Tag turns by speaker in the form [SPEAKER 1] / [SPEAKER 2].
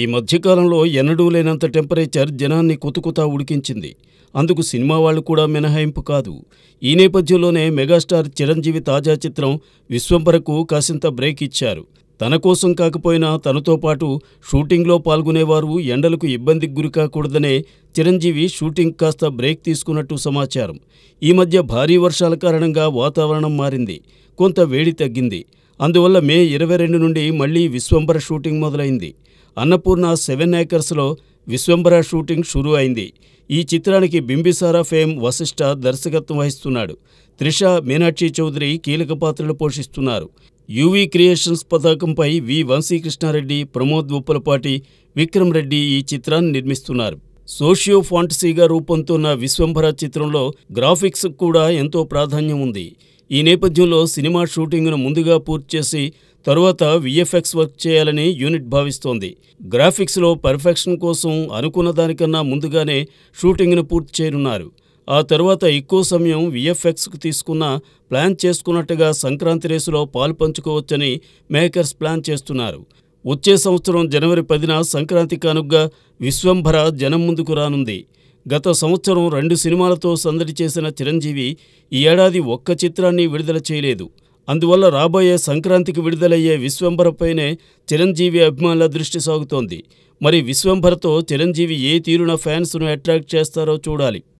[SPEAKER 1] ఈ మధ్యకాలంలో ఎన్నడూ లేనంత టెంపరేచర్ జనాన్ని కొతుకుతా ఉడికించింది అందుకు సినిమా వాళ్ళు కూడా మినహాయింపు కాదు ఈ నేపథ్యంలోనే మెగాస్టార్ చిరంజీవి తాజా చిత్రం విశ్వంపరకు కాసింత బ్రేక్ ఇచ్చారు తన కోసం కాకపోయినా తనతో పాటు షూటింగ్లో పాల్గొనేవారు ఎండలకు ఇబ్బందికి గురికాకూడదనే చిరంజీవి షూటింగ్ కాస్త బ్రేక్ తీసుకున్నట్టు సమాచారం ఈ మధ్య భారీ వర్షాల కారణంగా వాతావరణం మారింది కొంత వేడి తగ్గింది అందువల్ల మే ఇరవై రెండు నుండి మళ్లీ విశ్వంబర షూటింగ్ మొదలైంది అన్నపూర్ణ సెవెన్ ఏకర్స్లో విశ్వంబర షూటింగ్ షురు అయింది ఈ చిత్రానికి బింబిసారా ఫేమ్ వశిష్ట దర్శకత్వం వహిస్తున్నాడు త్రిష మీనాక్షి చౌదరి కీలక పాత్రలు పోషిస్తున్నారు యూవీ క్రియేషన్స్ పతాకంపై వి వంశీకృష్ణారెడ్డి ప్రమోద్ ఉప్పలపాటి విక్రమ్ రెడ్డి ఈ చిత్రాన్ని నిర్మిస్తున్నారు సోషియో ఫాంటసీగా రూపొందుతున్న విశ్వంభర చిత్రంలో గ్రాఫిక్స్ కూడా ఎంతో ప్రాధాన్యం ఉంది ఈ నేపథ్యంలో సినిమా షూటింగ్ను ముందుగా పూర్తి చేసి తరువాత విఎఫ్ఎక్స్ వర్క్ చేయాలని యూనిట్ భావిస్తోంది గ్రాఫిక్స్లో పర్ఫెక్షన్ కోసం అనుకున్న దానికన్నా ముందుగానే షూటింగ్ను పూర్తి చేయనున్నారు ఆ తర్వాత ఎక్కువ సమయం విఎఫ్ఎక్స్కు తీసుకున్న ప్లాన్ చేసుకున్నట్టుగా సంక్రాంతి రేసులో పంచుకోవచ్చని మేకర్స్ ప్లాన్ చేస్తున్నారు వచ్చే సంవత్సరం జనవరి పదిన సంక్రాంతి కానుగ్గా విశ్వంభర జనం ముందుకు రానుంది గత సంవత్సరం రెండు సినిమాలతో సందడి చేసిన చిరంజీవి ఈ ఏడాది ఒక్క చిత్రాన్ని విడుదల చేయలేదు అందువల్ల రాబోయే సంక్రాంతికి విడుదలయ్యే విశ్వంభరపైనే చిరంజీవి అభిమానుల దృష్టి సాగుతోంది మరి విశ్వంభరతో చిరంజీవి ఏ తీరున ఫ్యాన్స్ను అట్రాక్ట్ చేస్తారో చూడాలి